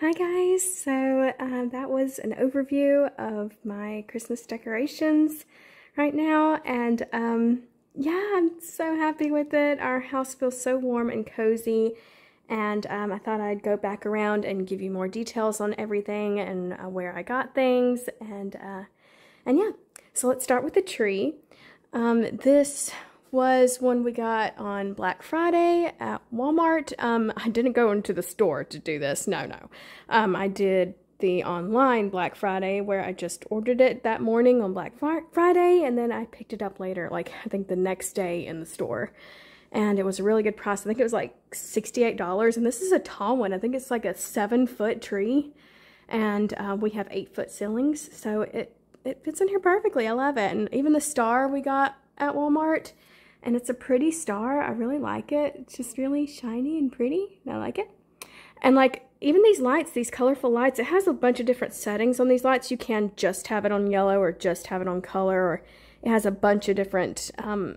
Hi guys, so uh, that was an overview of my Christmas decorations right now and um, yeah, I'm so happy with it. Our house feels so warm and cozy and um, I thought I'd go back around and give you more details on everything and uh, where I got things and uh, and yeah, so let's start with the tree. Um, this was one we got on Black Friday at Walmart. Um, I didn't go into the store to do this. No, no. Um, I did the online Black Friday where I just ordered it that morning on Black Friday and then I picked it up later, like I think the next day in the store. And it was a really good price. I think it was like $68. And this is a tall one. I think it's like a seven foot tree. And uh, we have eight foot ceilings. So it, it fits in here perfectly. I love it. And even the star we got at Walmart, and it's a pretty star. I really like it. It's just really shiny and pretty. And I like it. And like even these lights, these colorful lights, it has a bunch of different settings on these lights. You can just have it on yellow or just have it on color or it has a bunch of different um,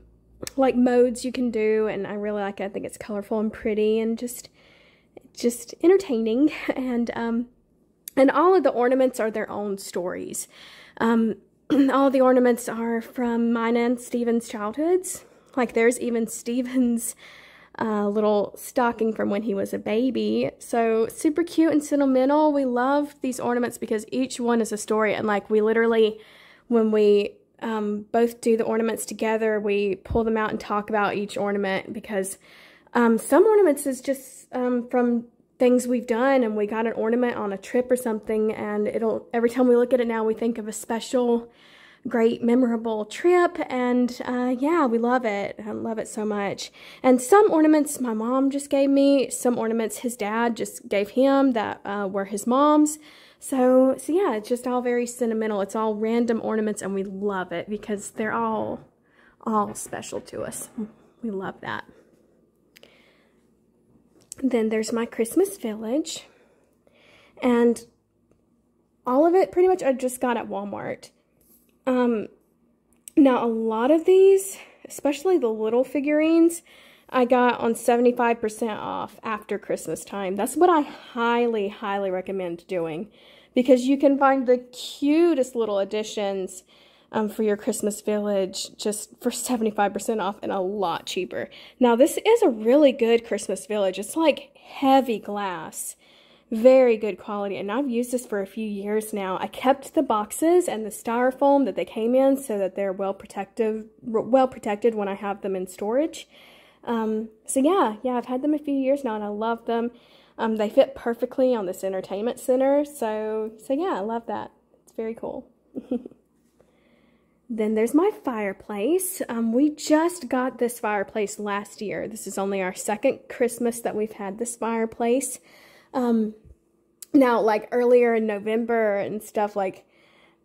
like modes you can do and I really like it. I think it's colorful and pretty and just just entertaining and um and all of the ornaments are their own stories. Um all the ornaments are from mine and Steven's childhoods like there's even Steven's uh, little stocking from when he was a baby. So super cute and sentimental. We love these ornaments because each one is a story. And like we literally, when we um, both do the ornaments together, we pull them out and talk about each ornament because um, some ornaments is just um, from things we've done and we got an ornament on a trip or something and it'll every time we look at it now we think of a special great, memorable trip. And uh, yeah, we love it. I love it so much. And some ornaments my mom just gave me, some ornaments his dad just gave him that uh, were his mom's. So, so yeah, it's just all very sentimental. It's all random ornaments and we love it because they're all, all special to us. We love that. Then there's my Christmas village and all of it pretty much I just got at Walmart. Um, now, a lot of these, especially the little figurines, I got on 75% off after Christmas time. That's what I highly, highly recommend doing because you can find the cutest little additions um, for your Christmas village just for 75% off and a lot cheaper. Now, this is a really good Christmas village. It's like heavy glass. Very good quality, and I've used this for a few years now. I kept the boxes and the styrofoam that they came in so that they're well protective, well protected when I have them in storage. Um, so yeah, yeah, I've had them a few years now, and I love them. Um, they fit perfectly on this entertainment center, so so yeah, I love that. It's very cool. Then there's my fireplace. Um, we just got this fireplace last year. This is only our second Christmas that we've had this fireplace. Um, now, like earlier in November and stuff, like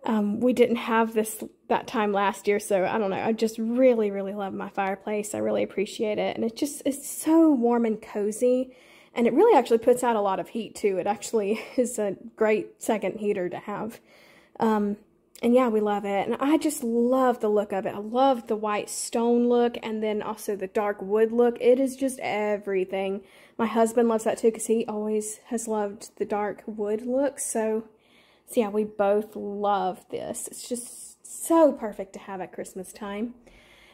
um, we didn't have this that time last year, so I don't know. I just really, really love my fireplace. I really appreciate it, and it just it's so warm and cozy, and it really actually puts out a lot of heat too. It actually is a great second heater to have. Um, and yeah, we love it. And I just love the look of it. I love the white stone look and then also the dark wood look. It is just everything. My husband loves that too because he always has loved the dark wood look. So, so yeah, we both love this. It's just so perfect to have at Christmas time.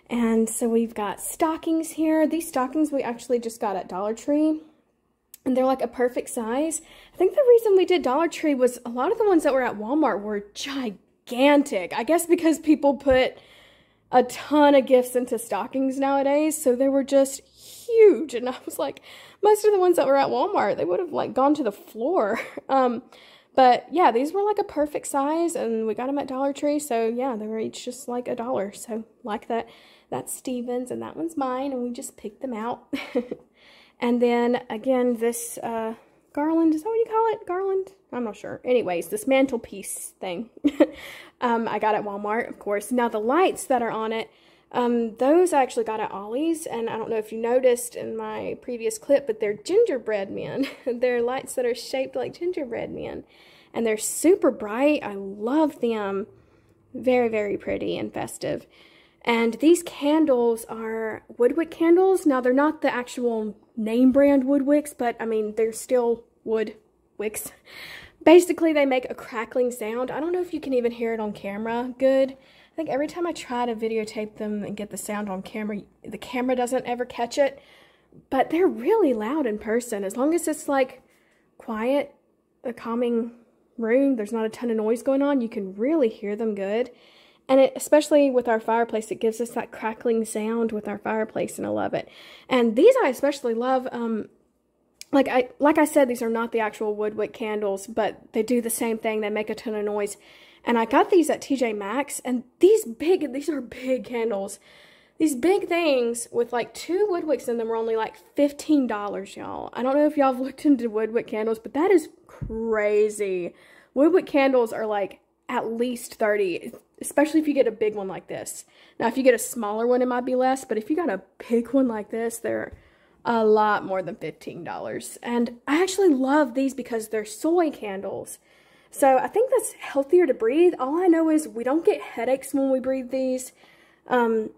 And so we've got stockings here. These stockings we actually just got at Dollar Tree and they're like a perfect size. I think the reason we did Dollar Tree was a lot of the ones that were at Walmart were gigantic gigantic. I guess because people put a ton of gifts into stockings nowadays, so they were just huge. And I was like, most of the ones that were at Walmart, they would have like gone to the floor. Um, but yeah, these were like a perfect size, and we got them at Dollar Tree. So yeah, they were each just like a dollar. So like that, that's Stevens, and that one's mine, and we just picked them out. and then again, this. Uh, garland. Is that what you call it? Garland? I'm not sure. Anyways, this mantelpiece thing. um, I got at Walmart, of course. Now, the lights that are on it, um, those I actually got at Ollie's. And I don't know if you noticed in my previous clip, but they're gingerbread men. they're lights that are shaped like gingerbread men. And they're super bright. I love them. Very, very pretty and festive. And these candles are woodwick candles. Now, they're not the actual name brand wood wicks, but I mean, they're still wood wicks. Basically, they make a crackling sound. I don't know if you can even hear it on camera good. I think every time I try to videotape them and get the sound on camera, the camera doesn't ever catch it. But they're really loud in person. As long as it's like quiet, a calming room, there's not a ton of noise going on, you can really hear them good. And it, especially with our fireplace, it gives us that crackling sound with our fireplace, and I love it. And these I especially love. Um, like I like I said, these are not the actual woodwick candles, but they do the same thing. They make a ton of noise. And I got these at TJ Maxx, and these big these are big candles. These big things with like two woodwicks in them were only like fifteen dollars, y'all. I don't know if y'all have looked into woodwick candles, but that is crazy. Woodwick candles are like at least 30, especially if you get a big one like this. Now, if you get a smaller one, it might be less, but if you got a big one like this, they're a lot more than $15. And I actually love these because they're soy candles. So I think that's healthier to breathe. All I know is we don't get headaches when we breathe these. Um,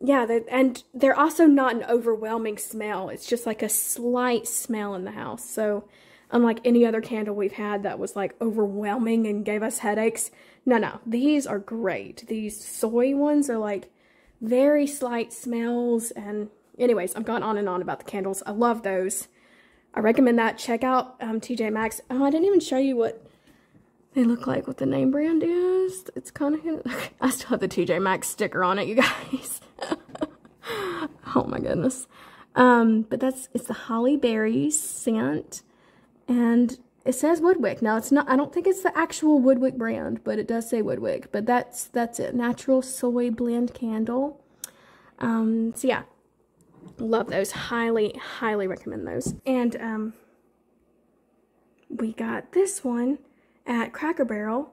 yeah, they're, and they're also not an overwhelming smell. It's just like a slight smell in the house. So unlike any other candle we've had that was like overwhelming and gave us headaches. No, no, these are great. These soy ones are like very slight smells and anyways, I've gone on and on about the candles. I love those. I recommend that. Check out um, TJ Maxx. Oh, I didn't even show you what they look like, what the name brand is. It's kind of, I still have the TJ Maxx sticker on it, you guys. oh my goodness. Um, but that's, it's the Holly Berry scent and it says Woodwick. Now it's not I don't think it's the actual Woodwick brand, but it does say Woodwick. But that's that's it. Natural soy blend candle. Um so yeah. Love those. Highly, highly recommend those. And um we got this one at Cracker Barrel.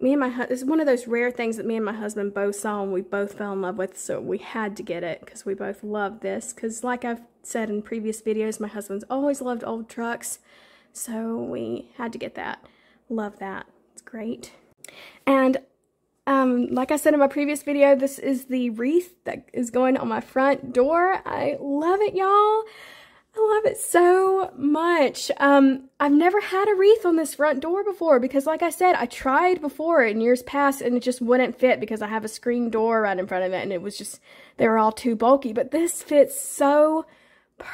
Me and my husband, it's one of those rare things that me and my husband both saw and we both fell in love with, so we had to get it because we both love this. Because, like I've said in previous videos, my husband's always loved old trucks so we had to get that. Love that. It's great. And um, like I said in my previous video, this is the wreath that is going on my front door. I love it, y'all. I love it so much. Um, I've never had a wreath on this front door before because like I said, I tried before in years past and it just wouldn't fit because I have a screen door right in front of it and it was just, they were all too bulky. But this fits so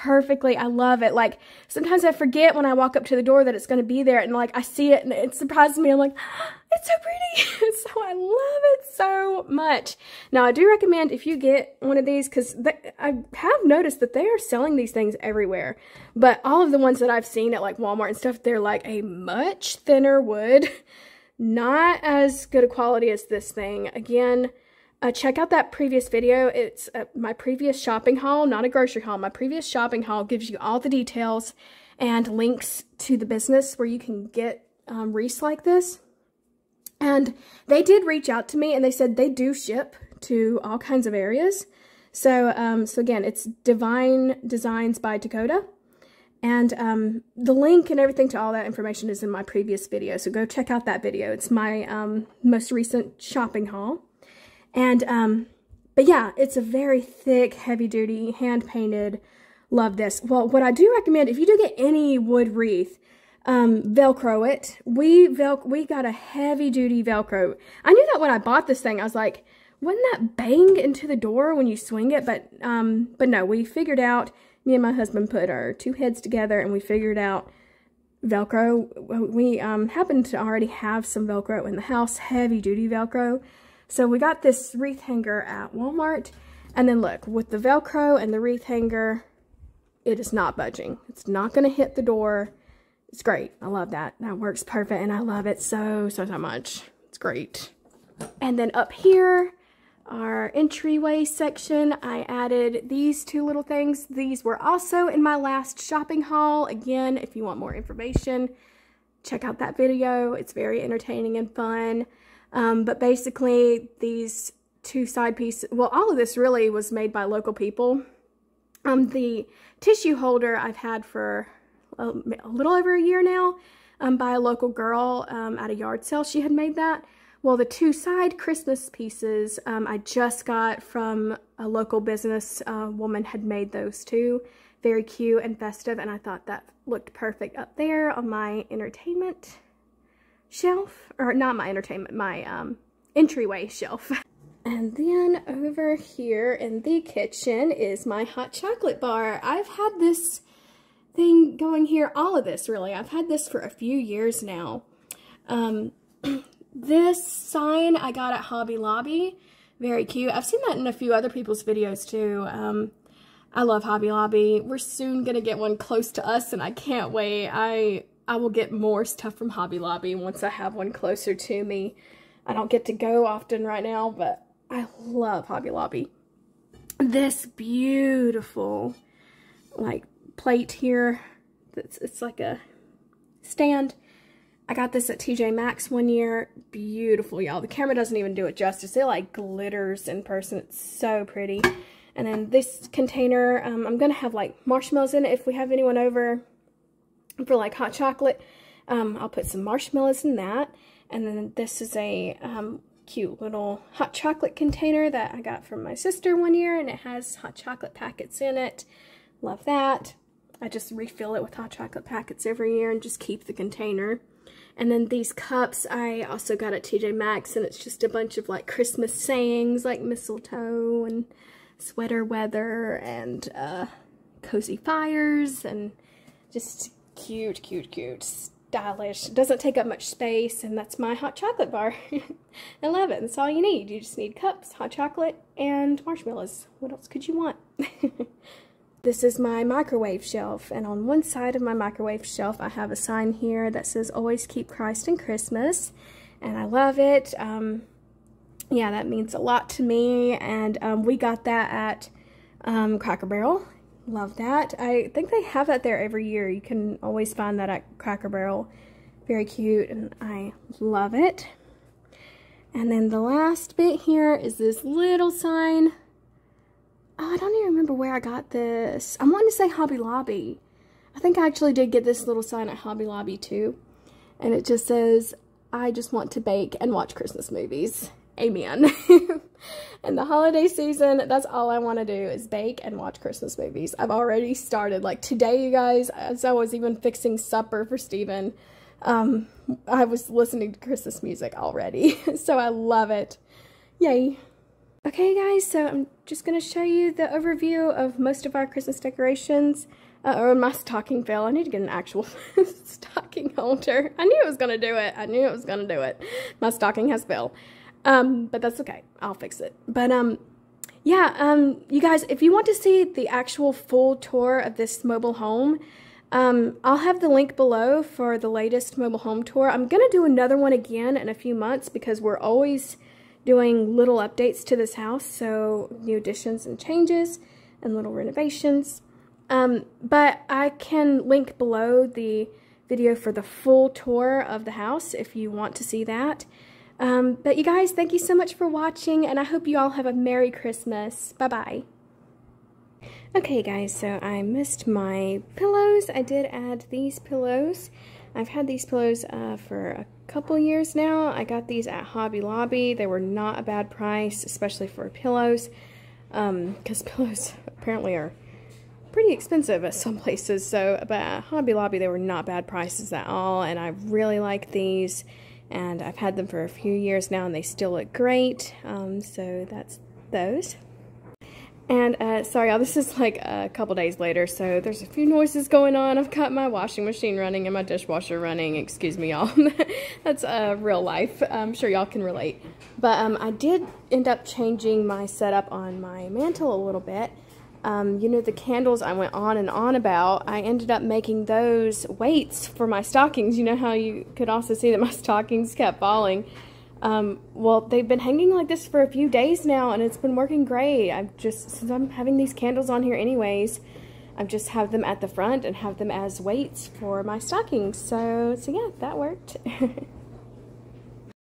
perfectly. I love it. Like sometimes I forget when I walk up to the door that it's going to be there and like I see it and it surprises me. I'm like, ah, it's so pretty. so I love it so much. Now I do recommend if you get one of these because I have noticed that they are selling these things everywhere. But all of the ones that I've seen at like Walmart and stuff, they're like a much thinner wood. Not as good a quality as this thing. Again, uh, check out that previous video. It's uh, my previous shopping haul, not a grocery haul. My previous shopping haul gives you all the details and links to the business where you can get um, wreaths like this. And they did reach out to me and they said they do ship to all kinds of areas. So, um, so again, it's Divine Designs by Dakota. And um, the link and everything to all that information is in my previous video. So go check out that video. It's my um, most recent shopping haul. And, um, but yeah, it's a very thick, heavy duty, hand painted. Love this. Well, what I do recommend, if you do get any wood wreath, um, Velcro it. We vel we got a heavy duty Velcro. I knew that when I bought this thing. I was like, wouldn't that bang into the door when you swing it? But um, but no, we figured out. Me and my husband put our two heads together, and we figured out Velcro. We um happened to already have some Velcro in the house, heavy duty Velcro. So we got this wreath hanger at Walmart. And then look, with the Velcro and the wreath hanger, it is not budging. It's not going to hit the door. It's great. I love that. That works perfect. And I love it so, so, so much. It's great. And then up here, our entryway section, I added these two little things. These were also in my last shopping haul. Again, if you want more information, check out that video. It's very entertaining and fun. Um, but basically, these two side pieces, well, all of this really was made by local people. Um, the tissue holder I've had for a, a little over a year now um, by a local girl um, at a yard sale. She had made that. Well, the two side Christmas pieces um, I just got from a local business uh, woman had made those too. Very cute and festive, and I thought that looked perfect up there on my entertainment shelf, or not my entertainment, my um, entryway shelf. And then over here in the kitchen is my hot chocolate bar. I've had this thing going here, all of this really. I've had this for a few years now. Um, this sign I got at Hobby Lobby, very cute. I've seen that in a few other people's videos too. Um, I love Hobby Lobby. We're soon going to get one close to us and I can't wait. I I will get more stuff from Hobby Lobby once I have one closer to me. I don't get to go often right now, but I love Hobby Lobby. This beautiful, like, plate here. It's, it's like a stand. I got this at TJ Maxx one year. Beautiful, y'all. The camera doesn't even do it justice. It, like, glitters in person. It's so pretty. And then this container, um, I'm going to have, like, marshmallows in it if we have anyone over for like hot chocolate. Um, I'll put some marshmallows in that. And then this is a um, cute little hot chocolate container that I got from my sister one year and it has hot chocolate packets in it. Love that. I just refill it with hot chocolate packets every year and just keep the container. And then these cups I also got at TJ Maxx and it's just a bunch of like Christmas sayings like mistletoe and sweater weather and uh, cozy fires and just cute, cute, cute, stylish. Doesn't take up much space, and that's my hot chocolate bar. Eleven. That's all you need. You just need cups, hot chocolate, and marshmallows. What else could you want? this is my microwave shelf, and on one side of my microwave shelf, I have a sign here that says, always keep Christ in Christmas, and I love it. Um, yeah, that means a lot to me, and um, we got that at um, Cracker Barrel, Love that. I think they have that there every year. You can always find that at Cracker Barrel. Very cute, and I love it. And then the last bit here is this little sign. Oh, I don't even remember where I got this. I'm wanting to say Hobby Lobby. I think I actually did get this little sign at Hobby Lobby too. And it just says, I just want to bake and watch Christmas movies. Amen. and the holiday season, that's all I want to do is bake and watch Christmas movies. I've already started. Like today, you guys, as I was even fixing supper for Steven, um, I was listening to Christmas music already. so I love it. Yay. Okay, guys, so I'm just going to show you the overview of most of our Christmas decorations. Uh oh, my stocking fell. I need to get an actual stocking holder. I knew it was going to do it. I knew it was going to do it. My stocking has fell. Um, but that's okay. I'll fix it. But um, yeah, um, you guys, if you want to see the actual full tour of this mobile home, um, I'll have the link below for the latest mobile home tour. I'm going to do another one again in a few months because we're always doing little updates to this house, so new additions and changes and little renovations. Um, but I can link below the video for the full tour of the house if you want to see that. Um, but you guys, thank you so much for watching, and I hope you all have a Merry Christmas. Bye-bye. Okay, guys, so I missed my pillows. I did add these pillows. I've had these pillows uh, for a couple years now. I got these at Hobby Lobby. They were not a bad price, especially for pillows, because um, pillows apparently are pretty expensive at some places. So, but at Hobby Lobby, they were not bad prices at all, and I really like these and I've had them for a few years now and they still look great. Um, so that's those. And uh, sorry, all this is like a couple days later, so there's a few noises going on. I've got my washing machine running and my dishwasher running. Excuse me, y'all. That's uh, real life. I'm sure y'all can relate. But um, I did end up changing my setup on my mantle a little bit um, you know, the candles I went on and on about, I ended up making those weights for my stockings. You know how you could also see that my stockings kept falling. Um, well, they've been hanging like this for a few days now, and it's been working great. I've just, since I'm having these candles on here anyways, I have just have them at the front and have them as weights for my stockings. So, so yeah, that worked.